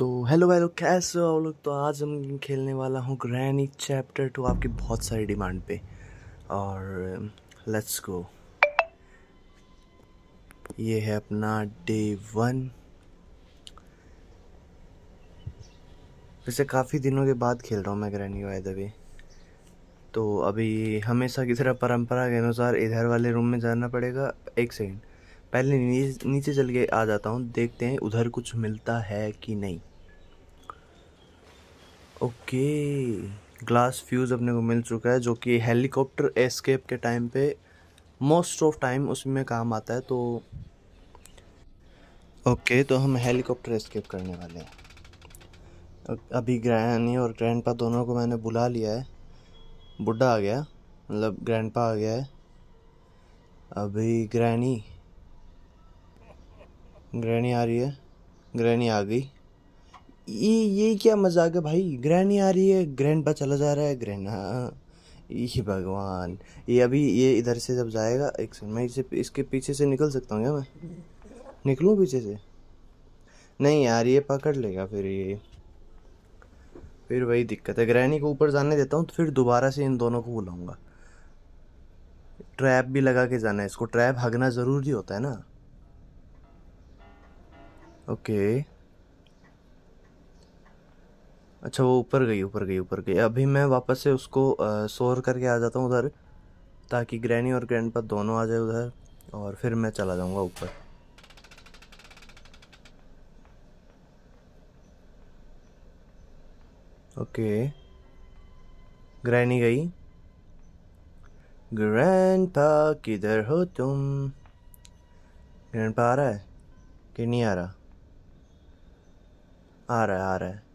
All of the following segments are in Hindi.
तो हेलो हेलो कैसे हो आप लोग तो आज हम खेलने वाला हूँ ग्रैनी चैप्टर टू आपकी बहुत सारी डिमांड पे और लेट्स गो ये है अपना डे वन वैसे काफ़ी दिनों के बाद खेल रहा हूँ मैं ग्रैनी वाई दबे तो अभी हमेशा की तरह परंपरा के अनुसार इधर वाले रूम में जाना पड़ेगा एक सेकेंड पहले नीचे चल के आ जाता हूँ देखते हैं उधर कुछ मिलता है कि नहीं ओके ग्लास फ्यूज़ अपने को मिल चुका है जो कि हेलीकॉप्टर एस्केप के टाइम पे मोस्ट ऑफ टाइम उसमें काम आता है तो ओके तो हम हेलीकॉप्टर एस्केप करने वाले हैं अभी ग्रैनी और ग्रैंडपा दोनों को मैंने बुला लिया है बुढ़ा आ गया मतलब ग्रैंडपा आ गया है अभी ग्रैनी ग्रैनी आ रही है ग्रैनी आ गई ये ये क्या मजाक है भाई ग्रहण आ रही है ग्रहण पर चला जा रहा है ग्रहण हाँ। ये भगवान ये अभी ये इधर से जब जाएगा एक सेकंड मैं इसे इसके पीछे से निकल सकता हूँ क्या मैं निकलूँ पीछे से नहीं यार ये पकड़ लेगा फिर ये फिर वही दिक्कत है ग्रहणी को ऊपर जाने देता हूँ तो फिर दोबारा से इन दोनों को बुलाऊँगा ट्रैप भी लगा के जाना है इसको ट्रैप हगना ज़रूरी होता है ना ओके अच्छा वो ऊपर गई ऊपर गई ऊपर गई अभी मैं वापस से उसको शोर करके आ जाता हूँ उधर ताकि ग्रैनी और ग्रैंड दोनों आ जाए उधर और फिर मैं चला जाऊँगा ऊपर ओके ग्रैनी गई ग्रैंड किधर हो तुम ग्रैंड आ रहा है कि नहीं आ रहा आ रहा है आ रहा है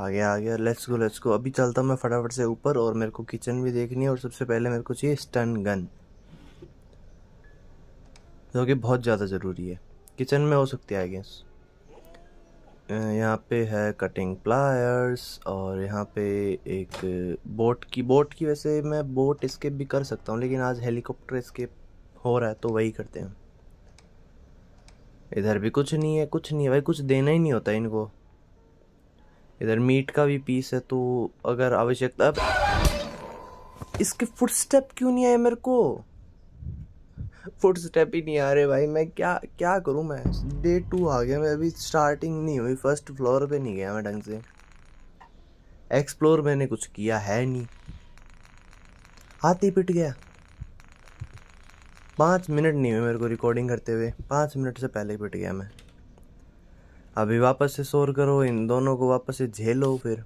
आ गया आ गया लेट्स गो लेट्स गो अभी चलता हूँ मैं फटाफट से ऊपर और मेरे को किचन भी देखनी है और सबसे पहले मेरे को चाहिए स्टन गन जो कि बहुत ज़्यादा ज़रूरी है किचन में हो सकती है आई गेस यहाँ पे है कटिंग प्लायर्स और यहाँ पे एक बोट की बोट की वैसे मैं बोट स्केप भी कर सकता हूँ लेकिन आज हेलीकॉप्टर स्केप हो रहा है तो वही करते हैं इधर भी कुछ नहीं है कुछ नहीं है भाई कुछ देना ही नहीं होता इनको इधर मीट का भी पीस है तो अगर आवश्यकता इसके फुट स्टेप क्यों नहीं आए मेरे को फुट स्टेप ही नहीं आ रहे भाई मैं क्या क्या करूं मैं डे टू आ गया मैं अभी स्टार्टिंग नहीं हुई फर्स्ट फ्लोर पे नहीं गया मैं ढंग से एक्सप्लोर मैंने कुछ किया है नहीं हाथ ही पिट गया पाँच मिनट नहीं हुए मेरे को रिकॉर्डिंग करते हुए पाँच मिनट से पहले पिट गया मैं अभी वापस से शोर करो इन दोनों को वापस से झेलो फिर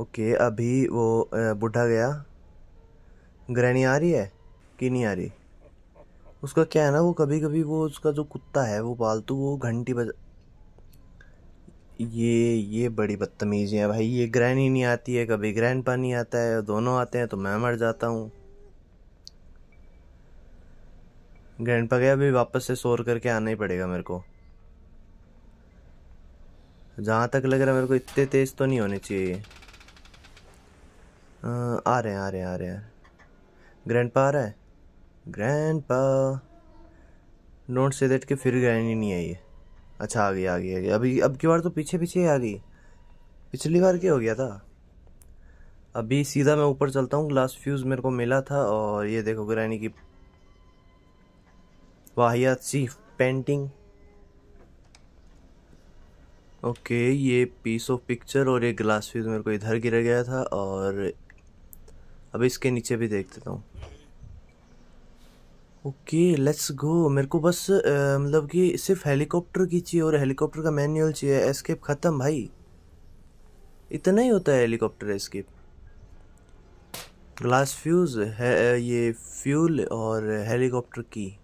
ओके अभी वो बुढ़ा गया ग्रहणी आ रही है कि नहीं आ रही उसका क्या है ना वो कभी कभी वो उसका जो कुत्ता है वो पालतू वो घंटी बजा ये ये बड़ी बदतमीजी है भाई ये ग्रहण ही नहीं आती है कभी ग्रहण पानी आता है दोनों आते हैं तो मैं मर जाता हूँ ग्रहण पा गया अभी वापस से शोर करके आना ही पड़ेगा मेरे को जहाँ तक लग रहा है मेरे को इतने तेज़ तो नहीं होने चाहिए आ, आ रहे हैं आ रहे हैं आ रहे हैं ग्रैंड पा आ रहा है ग्रैंड पा नोट से देख के फिर ग्रैंड ही नहीं आई है अच्छा आ गई आ गई आ गई अभी अब की बार तो पीछे पीछे ही आ गई पिछली बार क्या हो गया था अभी सीधा मैं ऊपर चलता हूँ ग्लास फ्यूज़ मेरे को मिला था और ये देखो ग्रैनी की वाहियात सी पेंटिंग ओके ये पीस ऑफ पिक्चर और एक ग्लास पीस मेरे को इधर गिर गया था और अब इसके नीचे भी देख देता हूँ ओके लेट्स गो मेरे को बस मतलब कि सिर्फ हेलीकॉप्टर की चाहिए और हेलीकॉप्टर का मैनुअल चाहिए एस्केप ख़त्म भाई इतना ही होता है हेलीकॉप्टर एस्केप ग्लास फ्यूज़ है ये फ्यूल और हेलीकॉप्टर की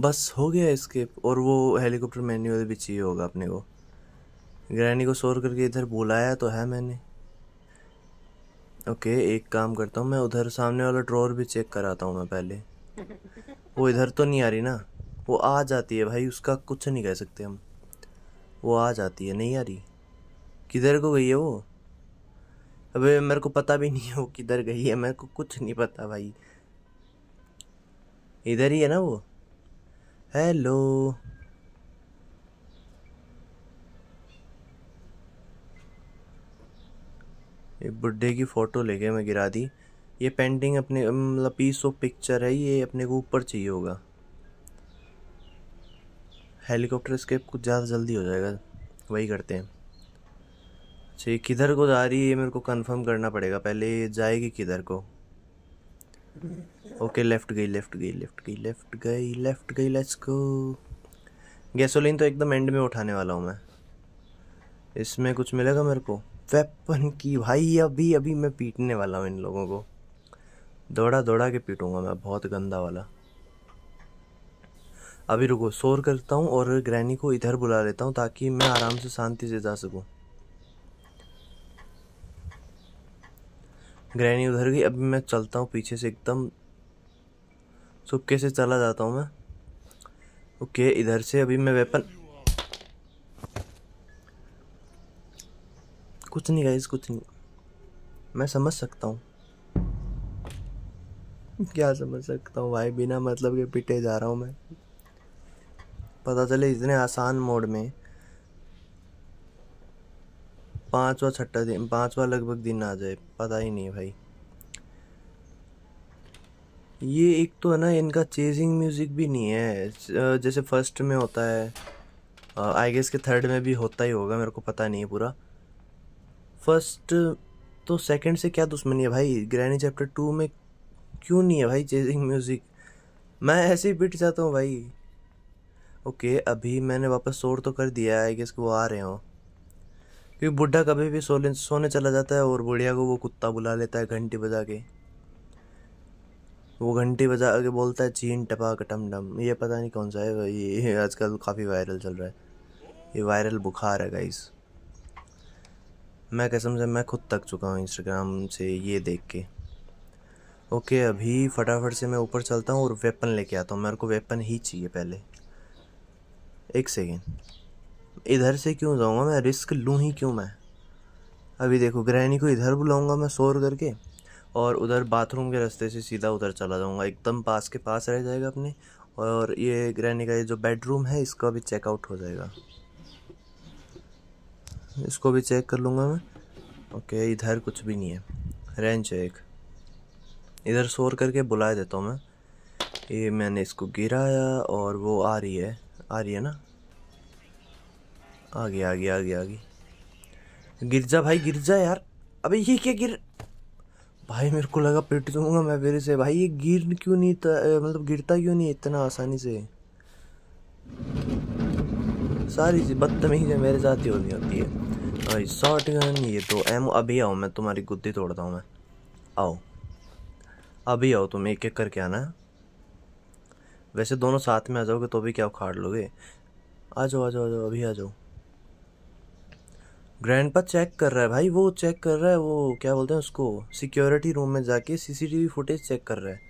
बस हो गया स्केप और वो हेलीकॉप्टर मैन्यूअल भी चाहिए होगा अपने को ग्रैनी को शोर करके इधर बुलाया तो है मैंने ओके एक काम करता हूँ मैं उधर सामने वाला ड्रॉर भी चेक कराता हूँ मैं पहले वो इधर तो नहीं आ रही ना वो आ जाती है भाई उसका कुछ नहीं कह सकते हम वो आ जाती है नहीं आ रही किधर को गई है वो अबे मेरे को पता भी नहीं है वो किधर गई है मेरे को कुछ नहीं पता भाई इधर ही है ना वो हेलो ये बुढ़े की फ़ोटो लेके मैं गिरा दी ये पेंटिंग अपने मतलब पीस ऑफ पिक्चर है ये अपने को ऊपर चाहिए होगा हेलीकॉप्टर स्केप कुछ ज़्यादा जल्दी हो जाएगा वही करते हैं अच्छा ये किधर को जा रही है ये मेरे को कंफर्म करना पड़ेगा पहले ये जाएगी किधर को ओके लेफ्ट गई लेफ्ट गई लेफ्ट गई लेफ्ट गई लेफ्ट गई लेट्स गो गैसोलीन तो एकदम एंड में उठाने वाला हूँ मैं इसमें कुछ मिलेगा मेरे को वेपन की भाई अभी अभी मैं पीटने वाला हूँ इन लोगों को दौड़ा दौड़ा के पीटूंगा मैं बहुत गंदा वाला अभी रुको शोर करता हूँ और ग्रैनी को इधर बुला लेता हूँ ताकि मैं आराम से शांति से जा सकूँ ग्रैनी उधर गई अभी मैं चलता हूँ पीछे से एकदम सुबके से चला जाता हूँ मैं ओके इधर से अभी मैं वेपन कुछ नहीं गाइज कुछ नहीं मैं समझ सकता हूँ क्या समझ सकता हूँ भाई बिना मतलब के पिटे जा रहा हूँ मैं पता चले इतने आसान मोड में पाँचवा छठा दिन पाँचवा लगभग दिन आ जाए पता ही नहीं भाई ये एक तो है ना इनका चेजिंग म्यूज़िक भी नहीं है जैसे फर्स्ट में होता है आई गेस के थर्ड में भी होता ही होगा मेरे को पता नहीं है पूरा फर्स्ट तो सेकंड से क्या दुश्मनी है भाई ग्रैनी चैप्टर टू में क्यों नहीं है भाई चेजिंग म्यूज़िक मैं ऐसे ही पिट जाता हूँ भाई ओके अभी मैंने वापस शोर तो कर दिया है आई गेस कि वो आ रहे हों क्योंकि बुढ़ा कभी भी सोने सोने चला जाता है और बुढ़िया को वो कुत्ता बुला लेता है घंटी बजा के वो घंटी बजा के बोलता है चीन टपाक टम डम ये पता नहीं कौन सा है ये आजकल काफ़ी वायरल चल रहा है ये वायरल बुखार है गाइस मैं कसम से मैं खुद तक चुका हूँ इंस्टाग्राम से ये देख के ओके अभी फटाफट से मैं ऊपर चलता हूँ और वेपन लेके आता हूँ मेरे को वेपन ही चाहिए पहले एक सेकेंड इधर से क्यों जाऊँगा मैं रिस्क लूँ ही क्यों मैं अभी देखो ग्रहणी को इधर बुलाऊँगा मैं शोर करके और उधर बाथरूम के रास्ते से सीधा उधर चला जाऊँगा एकदम पास के पास रह जाएगा अपने और ये ग्रहणी का ये जो बेडरूम है इसका भी चेकआउट हो जाएगा इसको भी चेक कर लूँगा मैं ओके इधर कुछ भी नहीं है रेंच है एक इधर शोर करके बुला देता हूँ मैं ये मैंने इसको गिराया और वो आ रही है आ रही है ना आगे आगे आगे आगे गिर जा भाई गिर जा यार अबे ये क्या गिर भाई मेरे को लगा पिट दूंगा मैं फिर से भाई ये गिर क्यों नहीं मतलब गिरता क्यों नहीं इतना आसानी से सारी चीज़ बदतमीज मेरे साथ ही होती होती है भाई शॉर्ट गन ये तो एम अभी आओ मैं तुम्हारी गुद्दी तोड़ता हूँ मैं आओ अभी आओ तुम एक एक करके आना वैसे दोनों साथ में आ जाओगे तो भी क्या उखाड़ लोगे आ जाओ आ जाओ आ जाओ अभी आ जाओ ग्रैंडपा चेक कर रहा है भाई वो चेक कर रहा है वो क्या बोलते हैं उसको सिक्योरिटी रूम में जाके सीसीटीवी फुटेज चेक कर रहा है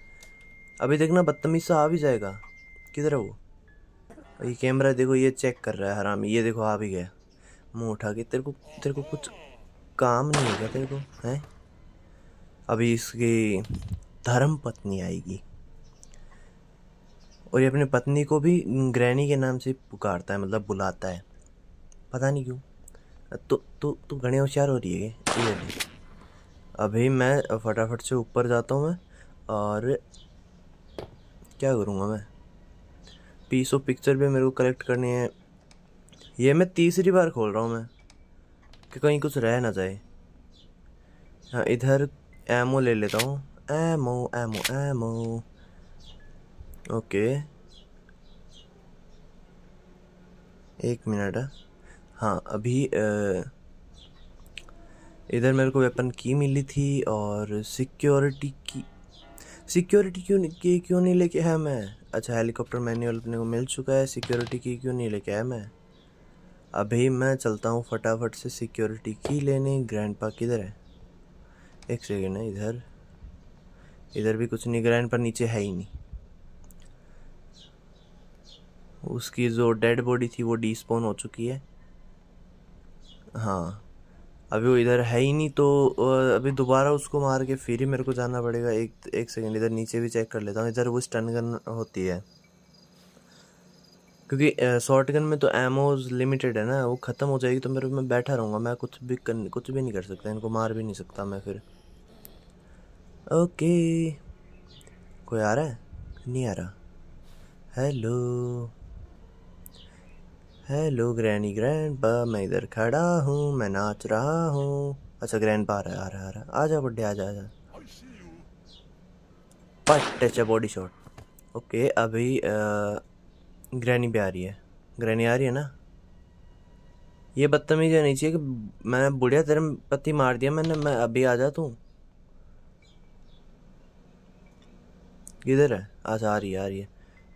अभी देखना बदतमीज सा आ भी जाएगा किधर है वो ये कैमरा देखो ये चेक कर रहा है हराम ये देखो आ भी गया मुँह उठा के तेरे को तेरे को कुछ काम नहीं होगा तेरे को है अभी इसकी धर्म पत्नी आएगी और ये अपनी पत्नी को भी ग्रैनी के नाम से पुकारता है मतलब बुलाता है पता नहीं क्यों तू तू तू घने होशियार हो रही है ये अभी मैं फटाफट से ऊपर जाता हूँ मैं और क्या करूँगा मैं पीस ऑफ पिक्चर भी मेरे को कलेक्ट करनी है ये मैं तीसरी बार खोल रहा हूँ मैं कि कहीं कुछ रह ना जाए हाँ इधर एमओ ले लेता हूँ एमओ एमओ एमओ ओके एक मिनट है हाँ। हाँ अभी इधर मेरे को वेपन की मिली थी और सिक्योरिटी की सिक्योरिटी क्यों की क्यों नहीं लेके आया मैं अच्छा हेलीकॉप्टर मैनुअल अपने को मिल चुका है सिक्योरिटी की क्यों नहीं लेके आया मैं अभी मैं चलता हूँ फटाफट से सिक्योरिटी की लेने ग्रैंड पा किधर है एक सेकेंड है इधर इधर भी कुछ नहीं ग्रैंड पर नीचे है ही नहीं उसकी जो डेड बॉडी थी वो डिस्पोन हो चुकी है हाँ अभी वो इधर है ही नहीं तो अभी दोबारा उसको मार के फिर ही मेरे को जाना पड़ेगा एक एक सेकेंड इधर नीचे भी चेक कर लेता हूँ इधर वो स्टन गन होती है क्योंकि शॉर्ट गन में तो एमोज लिमिटेड है ना वो ख़त्म हो जाएगी तो मेरे मैं बैठा रहूँगा मैं कुछ भी कर कुछ भी नहीं कर सकता इनको मार भी नहीं सकता मैं फिर ओके कोई आ रहा है नहीं आ रहा हेलो हेलो ग्रैनी ग्रैंड पा मैं इधर खड़ा हूँ मैं नाच रहा हूँ अच्छा ग्रैंड पा रहा आ रहा आ रहा आ जा बुढ़े आ जा आ जा फर्स्ट बॉडी शॉट ओके अभी ग्रैनी भी आ रही है ग्रैनी आ रही है ना ये बदतमीज होनी चाहिए कि मैंने बुढ़िया तेरे पत्ती मार दिया मैंने मैं अभी आ जा तू किधर है आज आ रही है आ रही है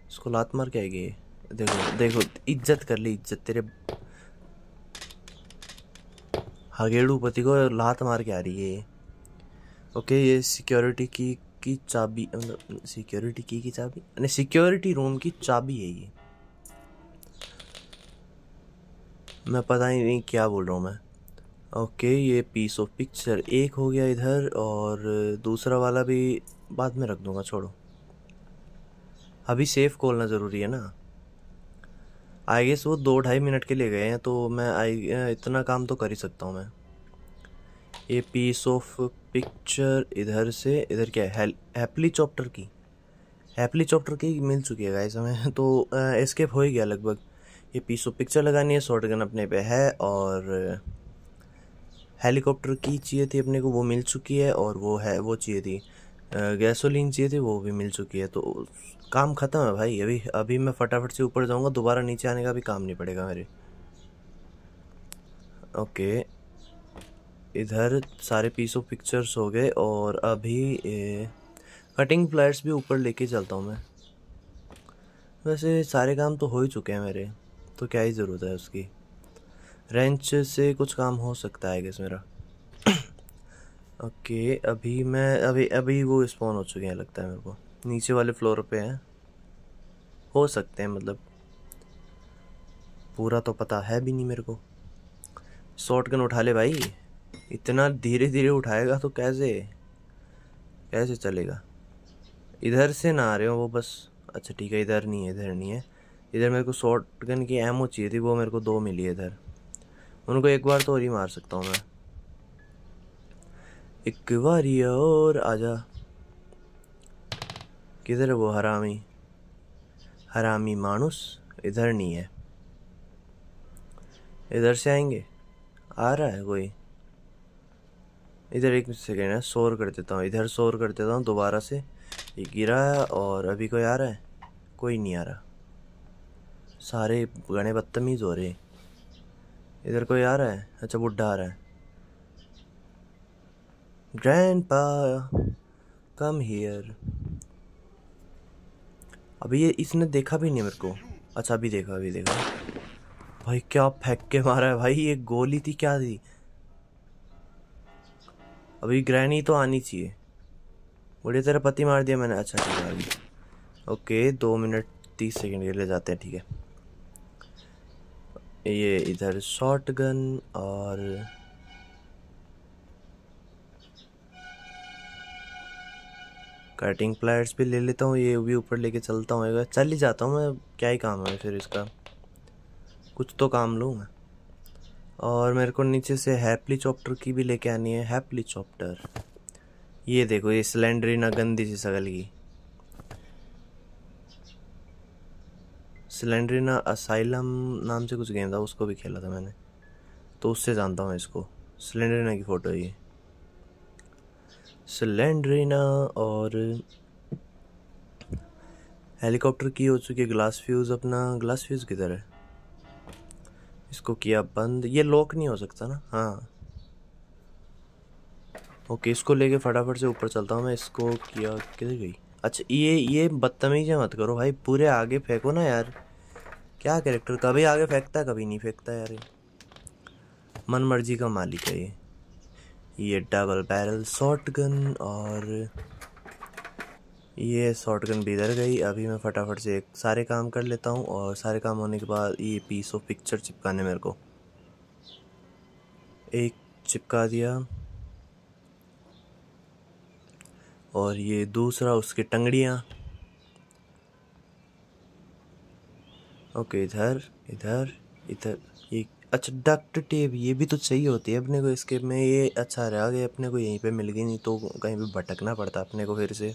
उसको लात मार के आएगी देखो देखो इज्जत कर ली इज्जत तेरे हगेड़ू पति को लात मार के आ रही है ओके ये सिक्योरिटी की की चाबी सिक्योरिटी मतलब, की की चाबी नहीं सिक्योरिटी रूम की चाबी है ये मैं पता ही नहीं क्या बोल रहा हूँ मैं ओके ये पीस ऑफ पिक्चर एक हो गया इधर और दूसरा वाला भी बाद में रख दूँगा छोड़ो अभी सेफ खोलना ज़रूरी है ना आई गेस वो दो ढाई मिनट के लिए गए हैं तो मैं आई इतना काम तो कर ही सकता हूँ मैं ये पीस ऑफ पिक्चर इधर से इधर क्या है हैप्पली चॉप्टर की हैप्पली चॉप्टर की मिल चुकी है गाइस हमें तो इसके हो ही गया लगभग ये पीस ऑफ पिक्चर लगानी है शॉर्ट गन अपने पे है और हेलीकॉप्टर की चाहिए थी अपने को वो मिल चुकी है और वो है वो चाहिए थी गैसोलीन चाहिए थी वो भी मिल चुकी है तो काम ख़त्म है भाई अभी अभी मैं फटाफट से ऊपर जाऊँगा दोबारा नीचे आने का भी काम नहीं पड़ेगा मेरे ओके इधर सारे पीस ऑफ पिक्चर्स हो गए और अभी ए, कटिंग प्लायर्स भी ऊपर लेके चलता हूँ मैं वैसे सारे काम तो हो ही चुके हैं मेरे तो क्या ही ज़रूरत है उसकी रेंच से कुछ काम हो सकता है गैस मेरा ओके अभी मैं अभी अभी वो स्पॉन हो चुके हैं लगता है मेरे को नीचे वाले फ्लोर पे हैं हो सकते हैं मतलब पूरा तो पता है भी नहीं मेरे को शॉर्ट गन उठा ले भाई इतना धीरे धीरे उठाएगा तो कैसे कैसे चलेगा इधर से ना आ रहे हो वो बस अच्छा ठीक है इधर नहीं है इधर नहीं है इधर मेरे को शॉर्ट गन की एमओ चाहिए थी वो मेरे को दो मिली है इधर उनको एक बार तो और ही मार सकता हूँ मैं एक बार और आजा किधर है वो हरामी हरामी मानुस इधर नहीं है इधर से आएंगे आ रहा है कोई इधर एक सेकेंड है शोर कर देता हूँ इधर शोर कर देता हूँ दोबारा से ये गिरा है और अभी कोई आ रहा है कोई नहीं आ रहा सारे गणे बदतमीज़ हो रहे इधर कोई आ रहा है अच्छा बुढ़ा आ रहा है ग्रैंड पा कम हियर अभी ये इसने देखा भी नहीं मेरे को अच्छा अभी देखा अभी देखा भाई क्या फेंक के मारा है भाई ये गोली थी क्या थी अभी ग्रहणी तो आनी चाहिए बड़ी तरह पति मार दिया मैंने अच्छा ठीक है ओके दो मिनट तीस सेकेंड के ले जाते हैं ठीक है ये इधर शॉर्ट गन और कटिंग प्लायर्स भी ले लेता हूँ ये भी ऊपर लेके चलता हूँ चल ही जाता हूँ मैं क्या ही काम है फिर इसका कुछ तो काम लूँ मैं और मेरे को नीचे से हैप्ली चॉप्टर की भी लेके आनी है हैप्ली चॉप्टर ये देखो ये सिलेंडरी ना गंदी सी सगल की ना असाइलम नाम से कुछ गेम था उसको भी खेला था मैंने तो उससे जानता हूँ इसको ना की फ़ोटो ये सिलेंड्रीना और हेलीकॉप्टर की हो चुकी है ग्लास फ्यूज़ अपना ग्लास फ्यूज़ किधर है इसको किया बंद ये लॉक नहीं हो सकता ना हाँ ओके इसको लेके फटाफट से ऊपर चलता हूँ मैं इसको किया किधर गई अच्छा ये ये बदतमीजी मत करो भाई पूरे आगे फेंको ना यार क्या कैरेक्टर कभी आगे फेंकता कभी नहीं फेंकता यार मन मर्जी का मालिक है ये ये डबल बैरल शॉटगन और ये शॉटगन भी इधर गई अभी मैं फटाफट से सारे काम कर लेता हूँ और सारे काम होने के बाद ये पीस ऑफ पिक्चर चिपकाने मेरे को एक चिपका दिया और ये दूसरा उसकी टंगड़ियाँ ओके इधर इधर इधर अच्छा डक्ट टेप ये भी तो चाहिए होती है अपने को इसके में ये अच्छा रहा गया अपने को यहीं पे मिल गई नहीं तो कहीं पे भटकना पड़ता अपने को फिर से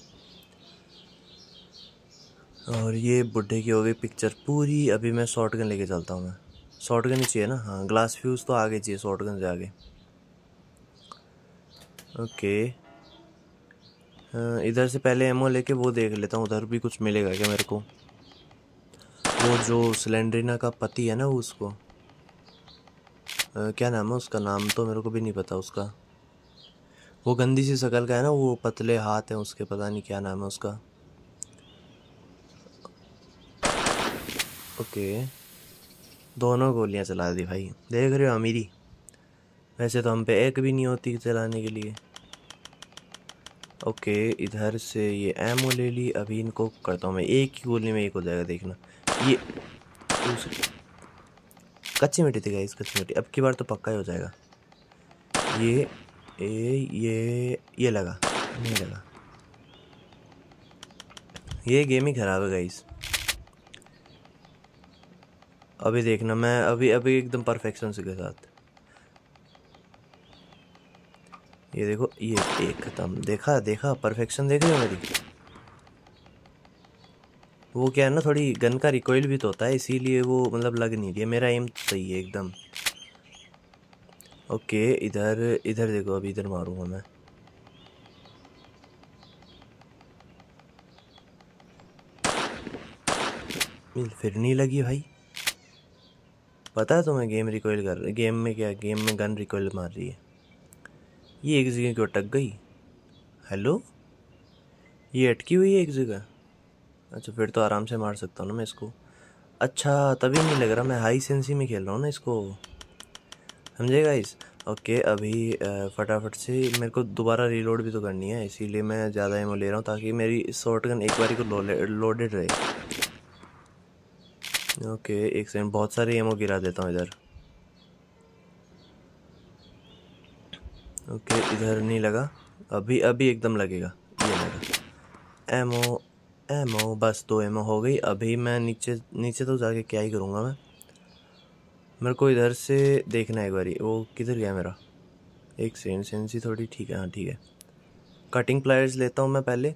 और ये बुढ़े की हो गई पिक्चर पूरी अभी मैं शॉर्ट गन लेके चलता हूँ मैं शॉर्ट गन ही चाहिए ना हाँ ग्लास फ्यूज़ तो आगे चाहिए शॉर्ट गन से आगे ओके इधर से पहले एमओ लेके वो देख लेता हूँ उधर भी कुछ मिलेगा क्या मेरे को वो जो सिलेंड्रिना का पति है ना उसको क्या नाम है उसका नाम तो मेरे को भी नहीं पता उसका वो गंदी सी शकल का है ना वो पतले हाथ हैं उसके पता नहीं क्या नाम है उसका ओके दोनों गोलियां चला दी भाई देख रहे हो अमीरी वैसे तो हम पे एक भी नहीं होती चलाने के लिए ओके इधर से ये एमओ ले ली अभी इनको करता हूँ मैं एक ही गोली में एक हो जाएगा देखना ये दूसरी कच्ची मिट्टी थी गाइस कच्ची मिट्टी अब की बार तो पक्का ही हो जाएगा ये ये ये ये लगा नहीं लगा ये गेम ही ख़राब है गाइस अभी देखना मैं अभी अभी एकदम परफेक्शन के साथ ये देखो ये एक ख़त्म देखा देखा परफेक्शन देख रहे हो मेरी वो क्या है ना थोड़ी गन का रिकॉइल भी तो होता है इसीलिए वो मतलब लग नहीं रही है मेरा एम सही है एकदम ओके इधर इधर देखो अभी इधर मारूंगा मैं फिर नहीं लगी भाई पता है तुम्हें गेम रिकॉइल कर रही गेम में क्या गेम में गन रिकॉइल मार रही है ये एक जगह क्यों अटक गई हेलो ये अटकी हुई है एक जगह अच्छा फिर तो आराम से मार सकता हूँ ना मैं इसको अच्छा तभी नहीं लग रहा मैं हाई सेंसी में खेल रहा हूँ ना इसको समझेगा इस ओके अभी फटाफट से मेरे को दोबारा रीलोड भी तो करनी है इसीलिए मैं ज़्यादा एमो ले रहा हूँ ताकि मेरी शॉर्ट गन एक बारी को लोडेड रहे ओके एक सेकंड बहुत सारे एमो गिरा देता हूँ इधर ओके इधर नहीं लगा अभी अभी एकदम लगेगा ये लगा एमओ एमओ बस दो एमओ हो गई अभी मैं नीचे नीचे तो जाके क्या ही करूँगा मैं मेरे को इधर से देखना है एक बारी वो किधर गया मेरा एक सेंड सेंसी थोड़ी ठीक है हाँ ठीक है कटिंग प्लायर्स लेता हूँ मैं पहले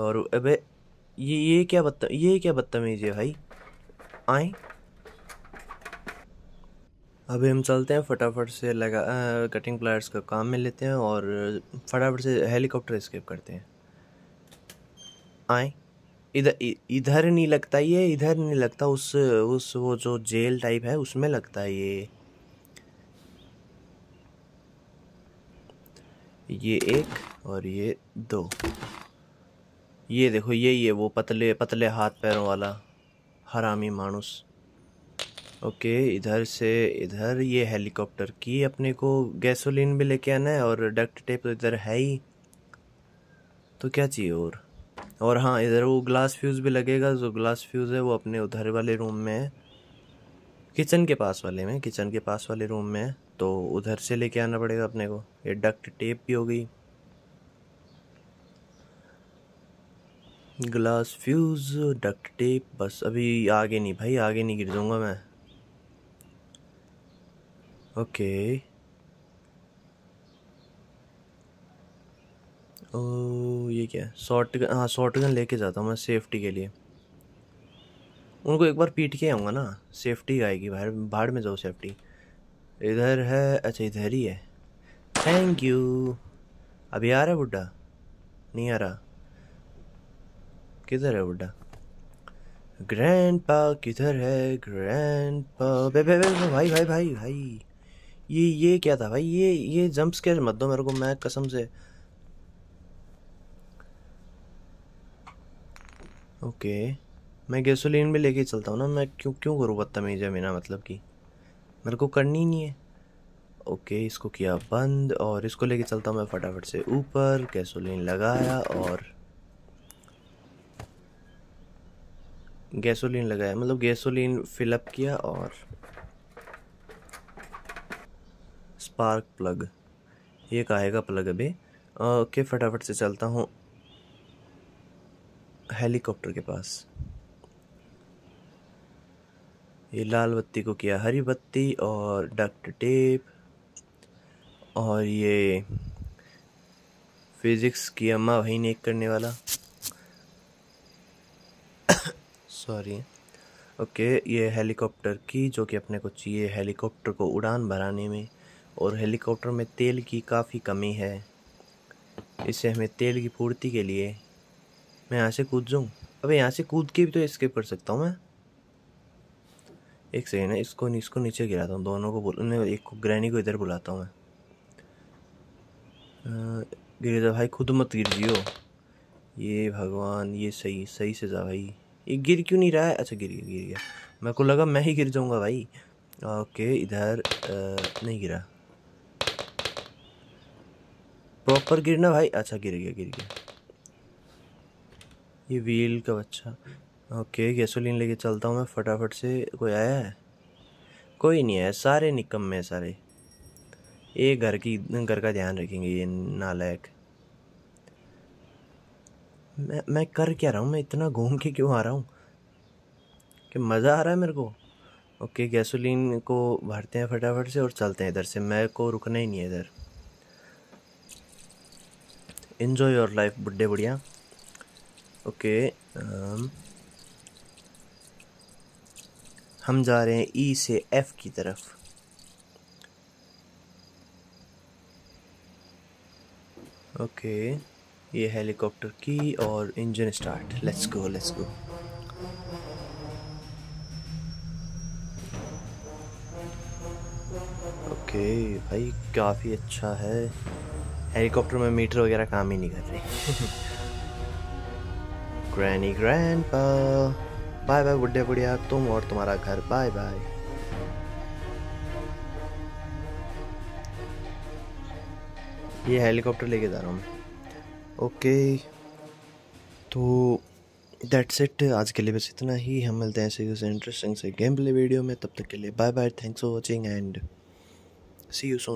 और अबे ये ये क्या बदत ये क्या बदतमीजी है भाई आए अभी हम चलते हैं फटाफट से लगा आ, कटिंग प्लायर्स का काम में लेते हैं और फटाफट से हेलीकॉप्टर स्केप करते हैं आए इधर इधर नहीं लगता ये इधर नहीं लगता उस उस वो जो जेल टाइप है उसमें लगता है ये ये एक और ये दो ये देखो ये ये वो पतले पतले हाथ पैरों वाला हरामी मानुस ओके इधर से इधर ये हेलीकॉप्टर की अपने को गैसोलीन भी लेके आना है और डक्ट टेप तो इधर है ही तो क्या चाहिए और और हाँ इधर वो ग्लास फ्यूज़ भी लगेगा जो ग्लास फ्यूज़ है वो अपने उधर वाले रूम में है किचन के पास वाले में किचन के पास वाले रूम में है तो उधर से लेके आना पड़ेगा अपने को ये डक्ट टेप भी हो गई ग्लास फ्यूज़ डक्ट टेप बस अभी आगे नहीं भाई आगे नहीं गिर दूंगा मैं ओके ओ ये क्या शॉर्ट गन हाँ शॉर्ट गन लेके जाता हूँ मैं सेफ्टी के लिए उनको एक बार पीट के आऊँगा ना सेफ्टी आएगी बाहर बाहर में जाओ सेफ्टी इधर है अच्छा इधर ही है थैंक यू अभी आ रहा है बुढ़ा नहीं आ रहा किधर है बुढ़ा ग्रैंड पा किधर है ग्रैंड पा बे बे बे भाई भाई भाई भाई ये ये क्या था भाई ये ये जंप के मत दो मेरे को मैं कसम से ओके मैं गैसोलीन भी लेके चलता हूँ ना मैं क्यों क्यों करूँ बदतमीज है मेरा मतलब कि मेरे को करनी ही नहीं है ओके इसको किया बंद और इसको लेके चलता हूँ मैं फटाफट से ऊपर गैसोलीन लगाया और गैसोलीन लगाया मतलब गैसोलीन फिलअप किया और स्पार्क प्लग ये कहेगा प्लग अभी ओके फटाफट से चलता हूँ हेलीकॉप्टर के पास ये लाल बत्ती को किया हरी बत्ती और डक्ट टेप और ये फिज़िक्स की अम्मा वही नेक करने वाला सॉरी ओके ये हेलीकॉप्टर की जो कि अपने को चाहिए हेलीकॉप्टर को उड़ान भराने में और हेलीकॉप्टर में तेल की काफ़ी कमी है इसे हमें तेल की पूर्ति के लिए मैं यहाँ से कूद जाऊँ अबे यहाँ से कूद के भी तो एस्केप कर सकता हूँ मैं एक सेकेंड है इसको इसको नीचे गिराता हूँ दोनों को बोल एक को ग्रैनी को इधर बुलाता हूँ मैं गिर जा भाई खुद मत गिर जियो ये भगवान ये सही सही से जा भाई ये गिर क्यों नहीं रहा है अच्छा गिर गया गिर गया मेरे को लगा मैं ही गिर जाऊँगा भाई ओके इधर नहीं गिरा प्रॉपर गिरना भाई अच्छा गिर गया गिर गया ये व्हील का अच्छा। बच्चा ओके गैसोलीन लेके चलता हूँ मैं फटाफट से कोई आया है कोई नहीं आया सारे निकम में सारे ये घर की घर का ध्यान रखेंगे ये नालायक मैं मैं कर क्या रहा हूँ मैं इतना घूम के क्यों आ रहा हूँ कि मज़ा आ रहा है मेरे को ओके गैसोलीन को भरते हैं फटाफट से और चलते हैं इधर से मेरे को रुकना ही नहीं है इधर इन्जॉय योर लाइफ बुढ़े बुढ़िया ओके um, हम जा रहे हैं ई e से एफ की तरफ ओके okay, ये हेलीकॉप्टर की और engine start let's go let's go okay भाई काफ़ी अच्छा है हेलीकॉप्टर में मीटर वगैरह काम ही नहीं कर रहे ग्रैनी ग्रैंडपा बाय बाय बुढ़े बुढ़िया तुम और तुम्हारा घर बाय बाय ये हेलीकॉप्टर लेके जा रहा हूँ ओके तो दैट्स इट आज के लिए बस इतना ही हम मिलते हैं ऐसे किसी इंटरेस्टिंग से गेम प्ले वीडियो में तब तक के लिए bye bye thanks for watching and see you Son